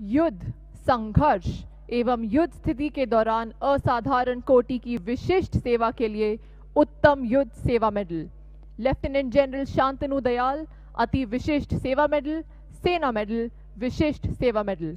युद्ध संघर्ष एवं युद्ध स्थिति के दौरान असाधारण कोटि की विशिष्ट सेवा के लिए Uttam Yudh Seva medal lieutenant general Shantanu Dayal Ati Vishisht सेवा मेडल सेना मेडल विशिष्ट सेवा मेडल